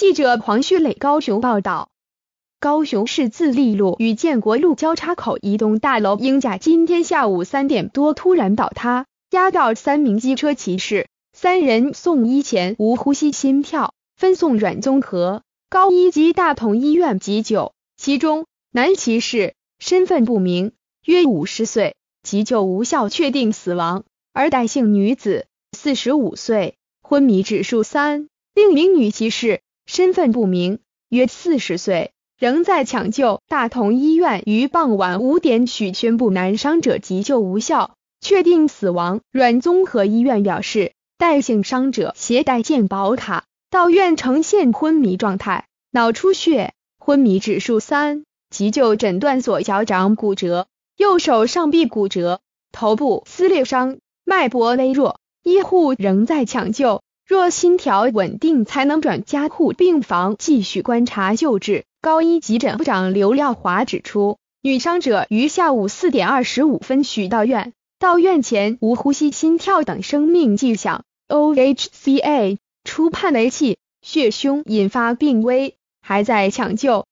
记者黄旭磊、高雄报道：高雄市自立路与建国路交叉口一栋大楼鹰架今天下午三点多突然倒塌，压倒三名机车骑士，三人送医前无呼吸、心跳，分送软综合、高一级大同医院急救，其中男骑士身份不明，约五十岁，急救无效确定死亡；而带姓女子四十五岁，昏迷指数三，另一名女骑士。身份不明，约四十岁，仍在抢救。大同医院于傍晚五点许宣布男伤者急救无效，确定死亡。软综合医院表示，带性伤者携带健保卡，到院呈现昏迷状态，脑出血，昏迷指数三，急救诊断左脚掌骨折，右手上臂骨折，头部撕裂伤，脉搏微弱，医护仍在抢救。若心跳稳定，才能转加护病房继续观察救治。高一急诊部长刘耀华指出，女伤者于下午四点二十五分许到院，到院前无呼吸、心跳等生命迹象 （O H C A），出判为气血胸引发病危，还在抢救。